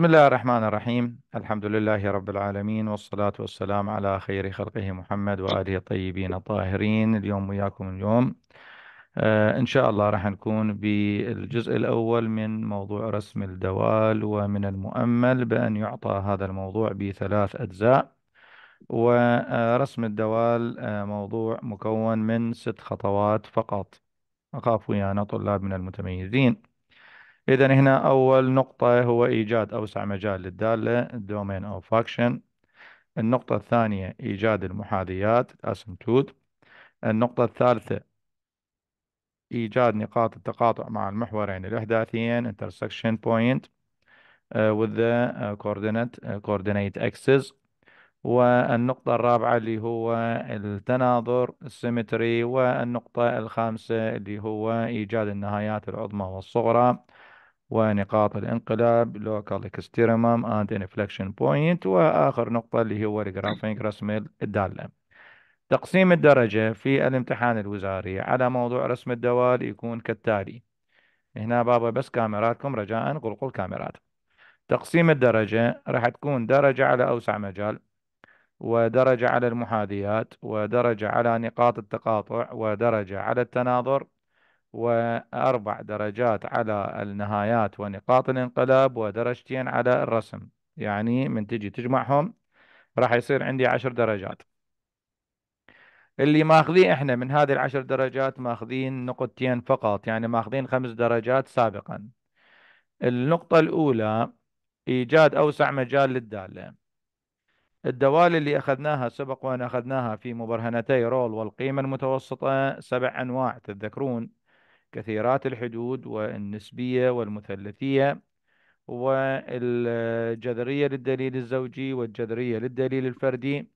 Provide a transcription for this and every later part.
بسم الله الرحمن الرحيم الحمد لله رب العالمين والصلاة والسلام على خير خلقه محمد وآله الطيبين الطاهرين اليوم وياكم اليوم آه إن شاء الله راح نكون بالجزء الأول من موضوع رسم الدوال ومن المؤمل بأن يعطى هذا الموضوع بثلاث أجزاء ورسم الدوال آه، موضوع مكون من ست خطوات فقط أخاف ويانا طلاب من المتميزين إذا هنا أول نقطة هو إيجاد أوسع مجال للدالة domain of function النقطة الثانية إيجاد المحاذيات asymptote النقطة الثالثة إيجاد نقاط التقاطع مع المحورين الإحداثيين intersection point uh, with the uh, coordinate uh, coordinate axis والنقطة الرابعة اللي هو التناظر السيمتري والنقطة الخامسة اللي هو إيجاد النهايات العظمى والصغرى ونقاط الانقلاب local extremum and inflection point وآخر نقطة اللي هو الجرافينج رسم الدالة تقسيم الدرجة في الامتحان الوزاري على موضوع رسم الدوال يكون كالتالي هنا بابا بس كاميراتكم رجاء غلقوا الكاميرات تقسيم الدرجة راح تكون درجة على أوسع مجال ودرجة على المحاذيات ودرجة على نقاط التقاطع ودرجة على التناظر وأربع درجات على النهايات ونقاط الانقلاب ودرجتين على الرسم يعني من تجي تجمعهم راح يصير عندي عشر درجات اللي ماخذين احنا من هذه العشر درجات ماخذين نقطتين فقط يعني ماخذين خمس درجات سابقا النقطة الأولى إيجاد أوسع مجال للدالة الدوال اللي أخذناها سبق وأن أخذناها في مبرهنتي رول والقيمة المتوسطة سبع أنواع تتذكرون كثيرات الحدود والنسبية والمثلثية والجذرية للدليل الزوجي والجذرية للدليل الفردي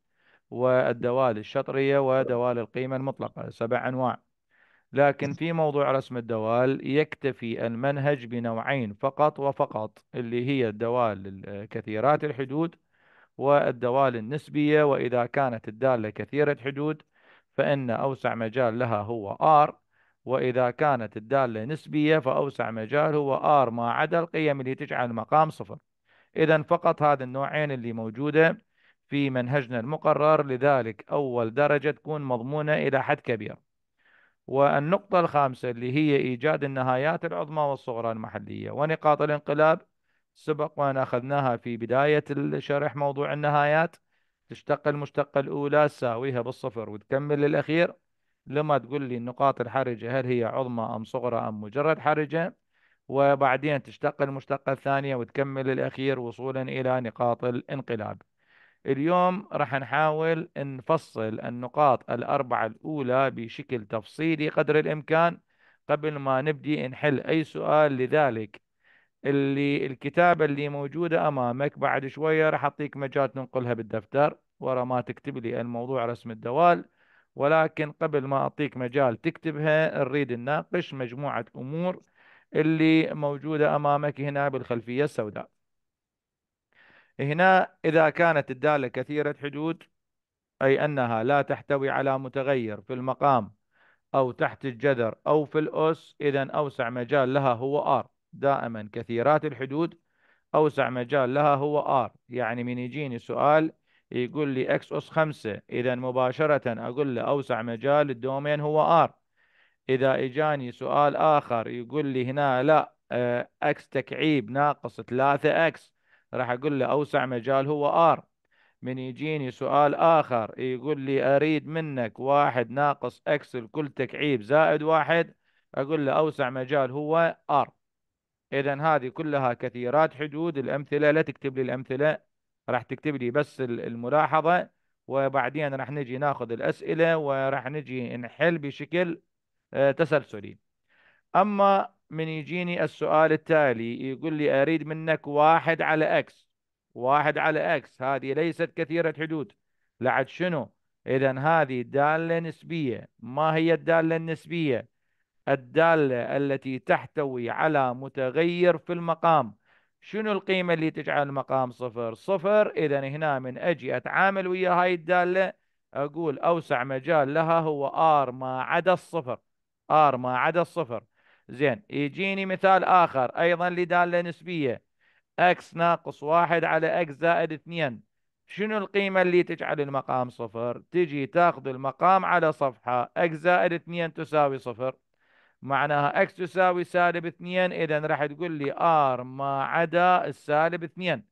والدوال الشطرية ودوال القيمة المطلقة سبع أنواع لكن في موضوع رسم الدوال يكتفي المنهج بنوعين فقط وفقط اللي هي الدوال كثيرات الحدود والدوال النسبية وإذا كانت الدالة كثيرة حدود فإن أوسع مجال لها هو R وإذا كانت الدالة نسبية فأوسع مجال هو R ما عدا القيم اللي تجعل المقام صفر إذا فقط هذا النوعين اللي موجودة في منهجنا المقرر لذلك أول درجة تكون مضمونة إلى حد كبير والنقطة الخامسة اللي هي إيجاد النهايات العظمى والصغرى المحلية ونقاط الانقلاب سبق وأن أخذناها في بداية الشرح موضوع النهايات تشتق المشتقة الأولى تساويها بالصفر وتكمل للأخير لما تقول لي النقاط الحرجة هل هي عظمى أم صغرى أم مجرد حرجة وبعدين تشتق المشتقة الثانية وتكمل الأخير وصولا إلى نقاط الانقلاب اليوم راح نحاول نفصل النقاط الأربعة الأولى بشكل تفصيلي قدر الإمكان قبل ما نبدي نحل أي سؤال لذلك اللي الكتابة اللي موجودة أمامك بعد شوية راح أعطيك مجال تنقلها بالدفتر ورا ما تكتب لي الموضوع رسم الدوال ولكن قبل ما أعطيك مجال تكتبها نريد نناقش مجموعة أمور اللي موجودة أمامك هنا بالخلفية السوداء هنا إذا كانت الدالة كثيرة حدود أي أنها لا تحتوي على متغير في المقام أو تحت الجذر أو في الأس إذا أوسع مجال لها هو R دائما كثيرات الحدود أوسع مجال لها هو R يعني من يجيني سؤال يقول لي اكس اس 5 اذا مباشره اقول له اوسع مجال الدومين هو ار اذا اجاني سؤال اخر يقول لي هنا لا اكس آه، تكعيب ناقص 3 اكس راح اقول له اوسع مجال هو ار من يجيني سؤال آخر يقول لي أريد منك واحد ناقص إكس الكل تكعيب زائد واحد أقول له أوسع مجال هو آر إذا هذه كلها كثيرات حدود الأمثلة لا تكتب لي الأمثلة راح تكتب لي بس الملاحظة وبعدين راح نجي ناخذ الأسئلة وراح نجي نحل بشكل آه، تسلسلي أما من يجيني السؤال التالي يقول لي أريد منك واحد على أكس واحد على أكس هذه ليست كثيرة حدود لعد شنو إذا هذه دالة نسبية ما هي الدالة النسبية الدالة التي تحتوي على متغير في المقام شنو القيمة اللي تجعل المقام صفر صفر إذا هنا من أجي أتعامل ويا هاي الدالة أقول أوسع مجال لها هو R ما عدا الصفر R ما عدا الصفر زين يجيني مثال آخر أيضا لدالة نسبية X ناقص واحد على X زائد اثنين شنو القيمة اللي تجعل المقام صفر تجي تاخذ المقام على صفحة X زائد اثنين تساوي صفر معناها x تساوي سالب 2 اذا راح تقول لي r ما عدا السالب 2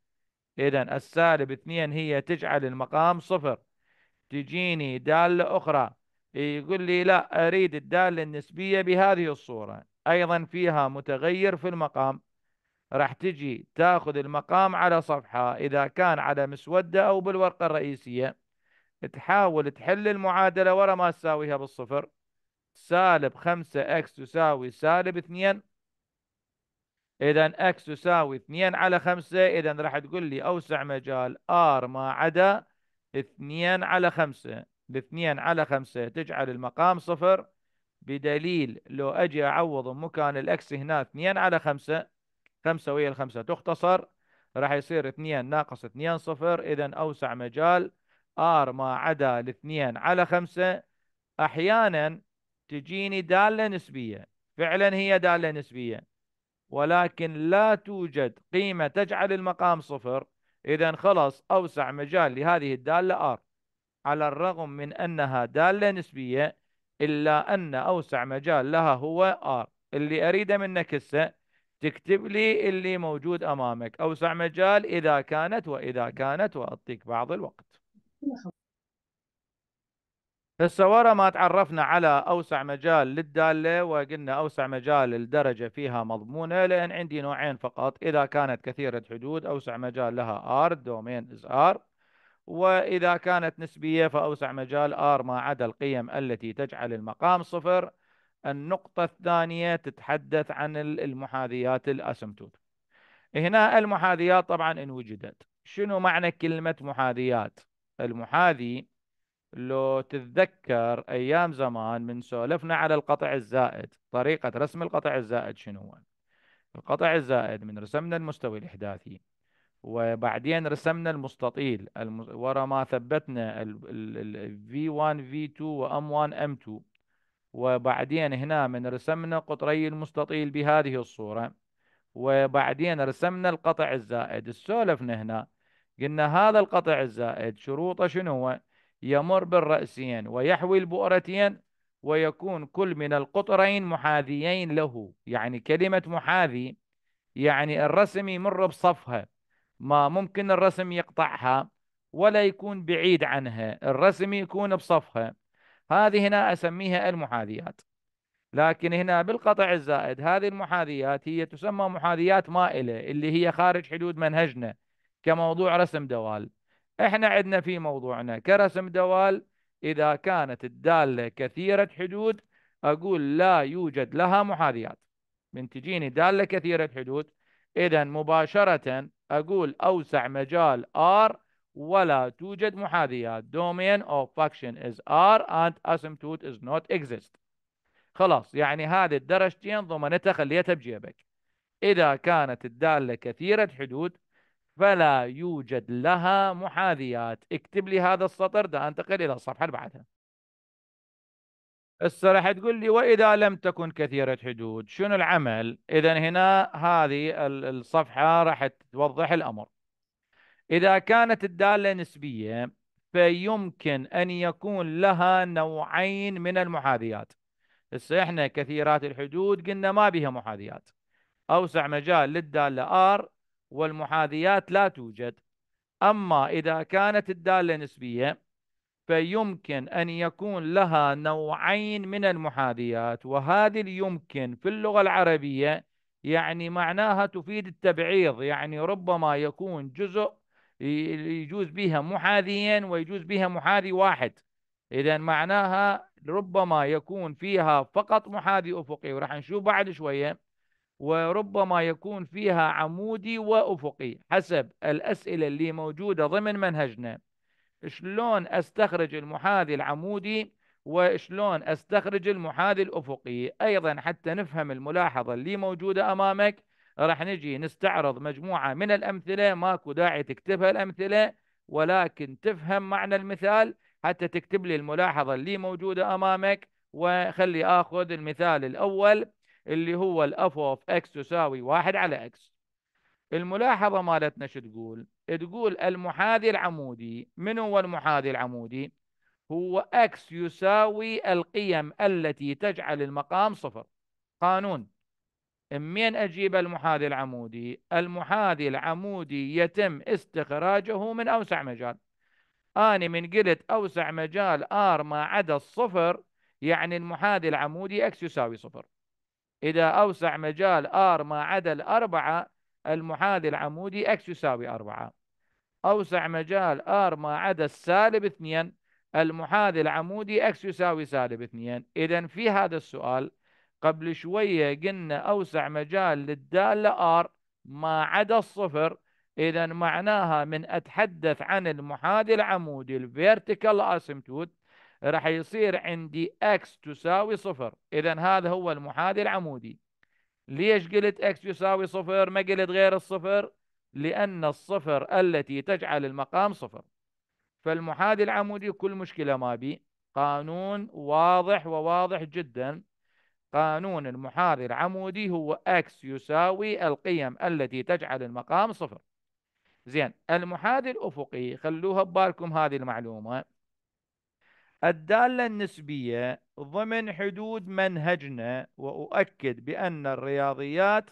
اذا السالب 2 هي تجعل المقام صفر تجيني دالة اخرى يقول لي لا اريد الدالة النسبية بهذه الصورة ايضا فيها متغير في المقام راح تجي تاخذ المقام على صفحة اذا كان على مسودة او بالورقة الرئيسية تحاول تحل المعادلة ورا ما تساويها بالصفر سالب 5 اكس تساوي سالب 2 اذا اكس تساوي 2 على 5 اذا راح تقول لي اوسع مجال ار ما عدا 2 على 5 الاثنين على خمسة تجعل المقام صفر بدليل لو أجي أعوض مكان الأكس هنا اثنين على خمسة خمسة ويا الخمسة تختصر راح يصير اثنين ناقص اثنين صفر إذا أوسع مجال آر ما عدا الاثنين على خمسة أحيانا تجيني دالة نسبية فعلا هي دالة نسبية ولكن لا توجد قيمة تجعل المقام صفر إذا خلص أوسع مجال لهذه الدالة R على الرغم من أنها دالة نسبية إلا أن أوسع مجال لها هو R اللي أريده منك هسه تكتب لي اللي موجود أمامك أوسع مجال إذا كانت وإذا كانت وأعطيك بعض الوقت هسه ورا ما تعرفنا على اوسع مجال للداله وقلنا اوسع مجال الدرجه فيها مضمونه لان عندي نوعين فقط اذا كانت كثيره حدود اوسع مجال لها ار دومين از ار واذا كانت نسبيه فاوسع مجال ار ما عدا القيم التي تجعل المقام صفر النقطه الثانيه تتحدث عن المحاذيات الاسمتوت هنا المحاذيات طبعا ان وجدت شنو معنى كلمه محاذيات المحاذي لو تتذكر ايام زمان من سولفنا على القطع الزائد طريقه رسم القطع الزائد شنو هو القطع الزائد من رسمنا المستوي الاحداثي وبعدين رسمنا المستطيل الم... ورا ما ثبتنا ال... ال... V1 V2 وM1 M2 وبعدين هنا من رسمنا قطري المستطيل بهذه الصورة وبعدين رسمنا القطع الزائد السولفنا هنا قلنا هذا القطع الزائد شروطه شنو هو يمر بالرأسين ويحوي البؤرتين ويكون كل من القطرين محاذيين له يعني كلمة محاذي يعني الرسم يمر بصفها ما ممكن الرسم يقطعها ولا يكون بعيد عنها الرسم يكون بصفها هذه هنا أسميها المحاذيات لكن هنا بالقطع الزائد هذه المحاذيات هي تسمى محاذيات مائلة اللي هي خارج حدود منهجنا كموضوع رسم دوال احنا عندنا في موضوعنا كرسم دوال إذا كانت الدالة كثيرة حدود أقول لا يوجد لها محاذيات من تجيني دالة كثيرة حدود إذا مباشرة أقول أوسع مجال R ولا توجد محاذيات domain of function is R and asymptote is not exist خلاص يعني هذه الدرجتين ضمنتها خليتها بجيبك إذا كانت الدالة كثيرة حدود فلا يوجد لها محاذيات اكتب لي هذا السطر ده انتقل إلى الصفحة اللي بعدها هسه راح تقول لي واذا لم تكن كثيره حدود شنو العمل؟ اذا هنا هذه الصفحه راح توضح الامر. اذا كانت الداله نسبيه فيمكن ان يكون لها نوعين من المحاذيات. هسه احنا كثيرات الحدود قلنا ما بها محاذيات. اوسع مجال للداله ار والمحاذيات لا توجد أما إذا كانت الدالة نسبية فيمكن أن يكون لها نوعين من المحاذيات وهذه يمكن في اللغة العربية يعني معناها تفيد التبعيض يعني ربما يكون جزء يجوز بها محاذيين ويجوز بها محاذي واحد إذا معناها ربما يكون فيها فقط محاذي أفقي وراح نشوف بعد شوية وربما يكون فيها عمودي وأفقي حسب الأسئلة اللي موجودة ضمن منهجنا شلون أستخرج المحاذي العمودي وشلون أستخرج المحاذي الأفقي أيضا حتى نفهم الملاحظة اللي موجودة أمامك راح نجي نستعرض مجموعة من الأمثلة ماكو داعي تكتبها الأمثلة ولكن تفهم معنى المثال حتى تكتب لي الملاحظة اللي موجودة أمامك وخلي أخذ المثال الأول اللي هو الاف اوف اكس تساوي واحد على اكس الملاحظة مالتنا شو تقول تقول المحاذي العمودي من هو المحاذي العمودي هو اكس يساوي القيم التي تجعل المقام صفر قانون منين اجيب المحاذي العمودي المحاذي العمودي يتم استخراجه من اوسع مجال اني من قلت اوسع مجال ار ما عدا الصفر يعني المحاذي العمودي اكس يساوي صفر إذا أوسع مجال R ما عدا الأربعة المحاذي العمودي X يساوي أربعة أوسع مجال R ما عدا السالب اثنين المحاذي العمودي X يساوي سالب اثنين إذا في هذا السؤال قبل شوية قلنا أوسع مجال للدالة R ما عدا الصفر إذا معناها من أتحدث عن المحاذي العمودي الـ Vertical Asymptote راح يصير عندي x تساوي صفر اذا هذا هو المحاذي العمودي ليش قلت x يساوي صفر ما قلت غير الصفر لان الصفر التي تجعل المقام صفر فالمحاذي العمودي كل مشكله ما بي قانون واضح وواضح جدا قانون المحاذي العمودي هو x يساوي القيم التي تجعل المقام صفر زين المحاذي الافقي خلوها ببالكم هذه المعلومه الدالة النسبية ضمن حدود منهجنا وأؤكد بأن الرياضيات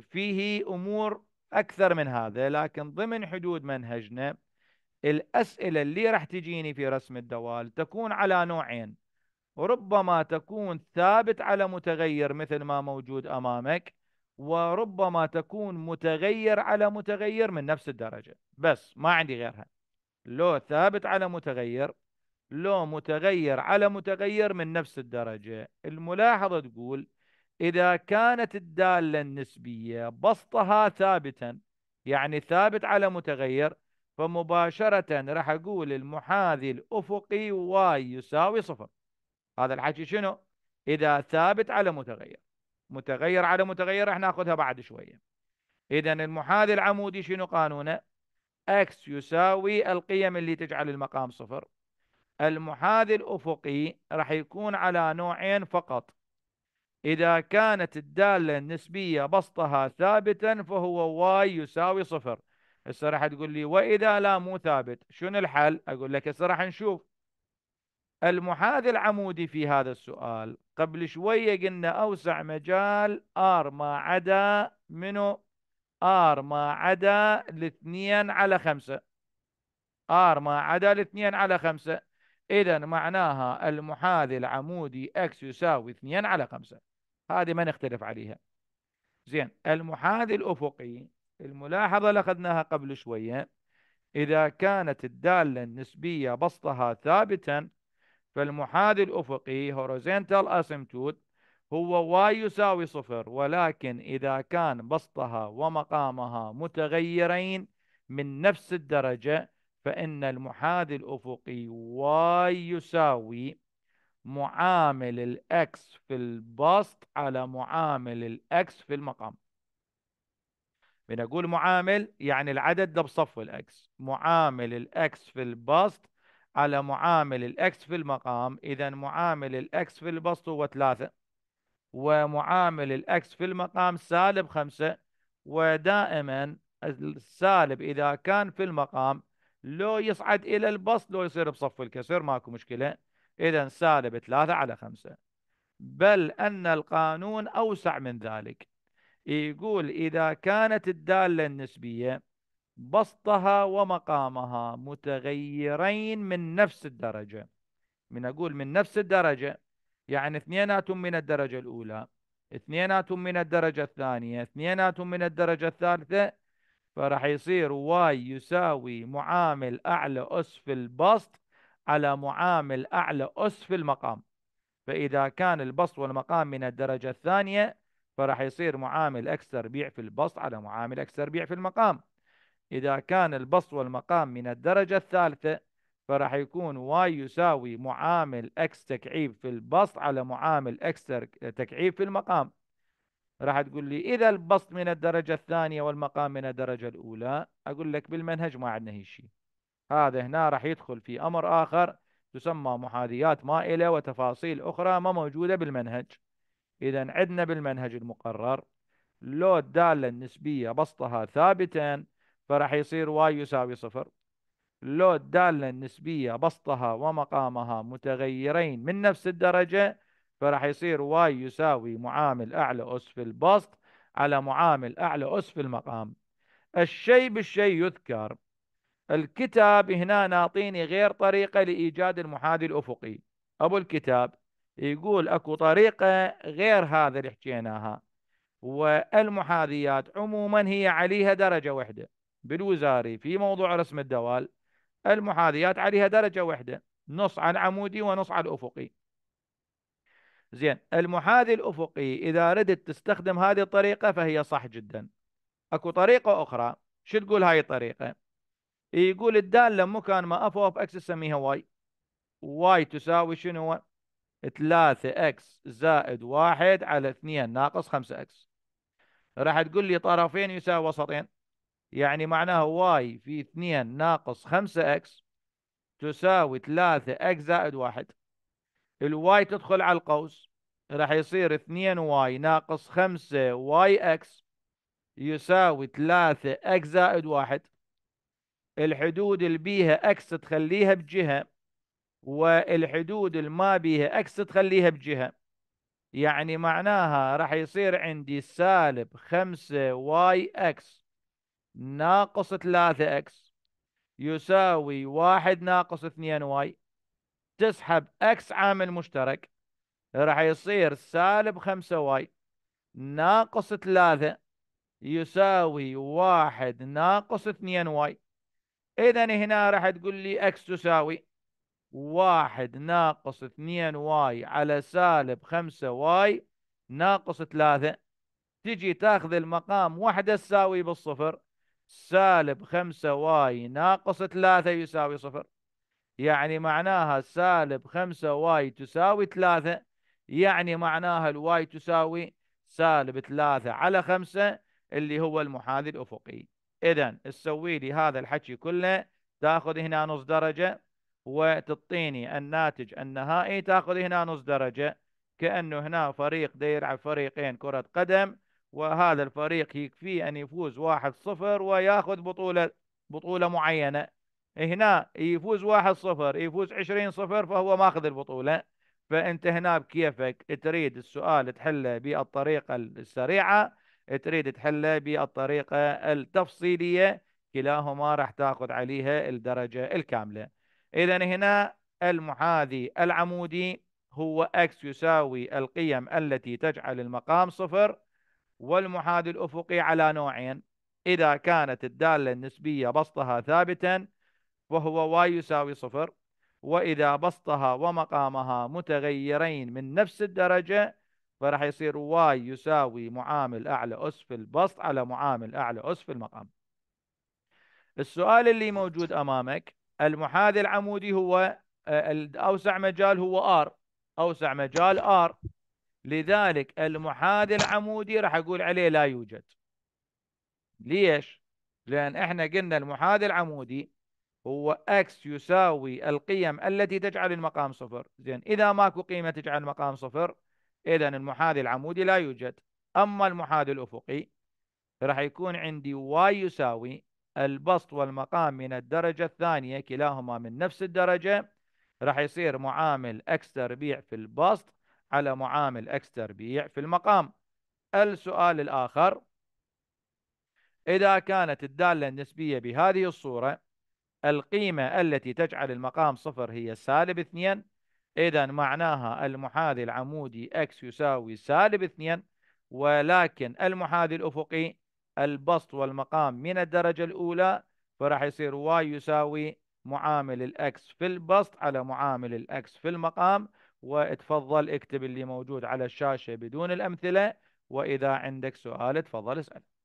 فيه أمور أكثر من هذا لكن ضمن حدود منهجنا الأسئلة اللي راح تجيني في رسم الدوال تكون على نوعين ربما تكون ثابت على متغير مثل ما موجود أمامك وربما تكون متغير على متغير من نفس الدرجة بس ما عندي غيرها لو ثابت على متغير لو متغير على متغير من نفس الدرجة الملاحظة تقول إذا كانت الدالة النسبية بسطها ثابتا يعني ثابت على متغير فمباشرة راح أقول المحاذي الأفقي واي يساوي صفر هذا الحكي شنو؟ إذا ثابت على متغير متغير على متغير راح ناخذها بعد شوية إذا المحاذي العمودي شنو قانونه؟ اكس يساوي القيم اللي تجعل المقام صفر المحاذي الأفقي راح يكون على نوعين فقط إذا كانت الدالة النسبية بسطها ثابتا فهو واي يساوي صفر هسه راح تقول لي وإذا لا مو ثابت شنو الحل أقول لك هسه راح نشوف المحاذي العمودي في هذا السؤال قبل شوية قلنا أوسع مجال R ما عدا منه R ما عدا الاثنين على خمسة R ما عدا الاثنين على خمسة إذا معناها المحاذي العمودي X يساوي 2 على 5 هذه ما نختلف عليها زين المحاذي الأفقي الملاحظة اللي أخذناها قبل شوية إذا كانت الدالة النسبية بسطها ثابتا فالمحاذي الأفقي horizontal asymptote هو y يساوي صفر ولكن إذا كان بسطها ومقامها متغيرين من نفس الدرجة فإن المحاذي الأفقي واي يساوي معامل الأكس في البسط على معامل الأكس في المقام بنقول معامل يعني العدد ده بصف الأكس معامل الأكس في البسط على معامل الأكس في المقام إذا معامل الأكس في البسط هو ثلاثة ومعامل الأكس في المقام سالب خمسة ودائما السالب إذا كان في المقام لو يصعد إلى البسط لو يصير بصف الكسر ماكو مشكلة إذا سالب 3 على 5 بل أن القانون أوسع من ذلك يقول إذا كانت الدالة النسبية بسطها ومقامها متغيرين من نفس الدرجة من أقول من نفس الدرجة يعني اثنيناتهم من الدرجة الأولى اثنيناتهم من الدرجة الثانية اثنيناتهم من الدرجة الثالثة فراح يصير واي يساوي معامل أعلى أس في البسط على معامل أعلى أس في المقام فإذا كان البسط والمقام من الدرجة الثانية فراح يصير معامل اكس تربيع في البسط على معامل اكس تربيع في المقام إذا كان البسط والمقام من الدرجة الثالثة فراح يكون واي يساوي معامل اكس تكعيب في البسط على معامل اكس تكعيب في المقام راح تقول لي اذا البسط من الدرجه الثانيه والمقام من الدرجه الاولى اقول لك بالمنهج ما عندنا شيء هذا هنا راح يدخل في امر اخر تسمى محاذيات مائله وتفاصيل اخرى ما موجوده بالمنهج اذا عندنا بالمنهج المقرر لو الداله النسبيه بسطها ثابتا فراح يصير واي يساوي صفر لو الداله النسبيه بسطها ومقامها متغيرين من نفس الدرجه فراح يصير واي يساوي معامل أعلى أس في البسط على معامل أعلى أس في المقام الشيء بالشيء يذكر الكتاب هنا ناطيني غير طريقة لإيجاد المحاذي الأفقي أبو الكتاب يقول أكو طريقة غير هذا اللي حكيناها والمحاذيات عموما هي عليها درجة واحدة بالوزاري في موضوع رسم الدوال المحاذيات عليها درجة واحدة نص على العمودي ونص على الأفقي زين المحاذي الأفقي إذا ردت تستخدم هذه الطريقة فهي صح جدا أكو طريقة أخرى شو تقول هاي الطريقة يقول الدالة مكان ما أف أوف إكس نسميها واي واي تساوي شنو 3 إكس زائد 1 على 2 ناقص 5 إكس راح تقول لي طرفين يساوي وسطين يعني معناها واي في 2 ناقص 5 إكس تساوي 3 إكس زائد 1 الواي تدخل على القوس راح يصير 2 واي ناقص 5 واي اكس يساوي 3 اكس زائد 1 الحدود اللي بيها اكس تخليها بجهه والحدود اللي ما بيها اكس تخليها بجهه يعني معناها راح يصير عندي سالب 5 واي اكس ناقص 3 اكس يساوي 1 ناقص 2 واي تسحب اكس عامل مشترك راح يصير سالب 5 واي ناقص 3 يساوي واحد ناقص 2 واي اذا هنا راح تقول لي اكس تساوي واحد ناقص 2 واي على سالب 5 واي ناقص 3 تجي تاخذ المقام وحده تساوي بالصفر سالب 5 واي ناقص 3 يساوي صفر يعني معناها سالب 5 واي تساوي 3 يعني معناها الواي تساوي سالب 3 على 5 اللي هو المحاذي الأفقي إذا تسوي لي هذا الحكي كله تاخذ هنا نص درجة وتعطيني الناتج النهائي تاخذ هنا نص درجة كأنه هنا فريق دير يلعب فريقين كرة قدم وهذا الفريق يكفيه أن يفوز 1-0 وياخذ بطولة بطولة معينة إيه هنا إيه يفوز 1 صفر إيه يفوز 20 صفر فهو ماخذ البطولة فأنت هنا بكيفك تريد السؤال تحله بالطريقة السريعة تريد تحله بالطريقة التفصيلية كلاهما راح تاخذ عليها الدرجة الكاملة إذا هنا المحاذي العمودي هو اكس يساوي القيم التي تجعل المقام صفر والمحاذي الأفقي على نوعين إذا كانت الدالة النسبية بسطها ثابتا وهو واي يساوي صفر وإذا بسطها ومقامها متغيرين من نفس الدرجة فراح يصير واي يساوي معامل أعلى أس في البسط على معامل أعلى أس في المقام السؤال اللي موجود أمامك المحاذي العمودي هو آه، أوسع مجال هو R أوسع مجال R لذلك المحاذي العمودي راح أقول عليه لا يوجد ليش؟ لأن إحنا قلنا المحاذي العمودي هو اكس يساوي القيم التي تجعل المقام صفر زين اذا ماكو قيمه تجعل المقام صفر اذا المحاذي العمودي لا يوجد اما المحاذي الافقي راح يكون عندي واي يساوي البسط والمقام من الدرجه الثانيه كلاهما من نفس الدرجه راح يصير معامل اكس تربيع في البسط على معامل اكس تربيع في المقام السؤال الاخر اذا كانت الداله النسبيه بهذه الصوره القيمة التي تجعل المقام صفر هي سالب اثنين إذا معناها المحاذي العمودي x يساوي سالب اثنين ولكن المحاذي الأفقي البسط والمقام من الدرجة الأولى فراح يصير y يساوي معامل الاكس في البسط على معامل الاكس في المقام وتفضل اكتب اللي موجود على الشاشة بدون الأمثلة وإذا عندك سؤال تفضل اسأل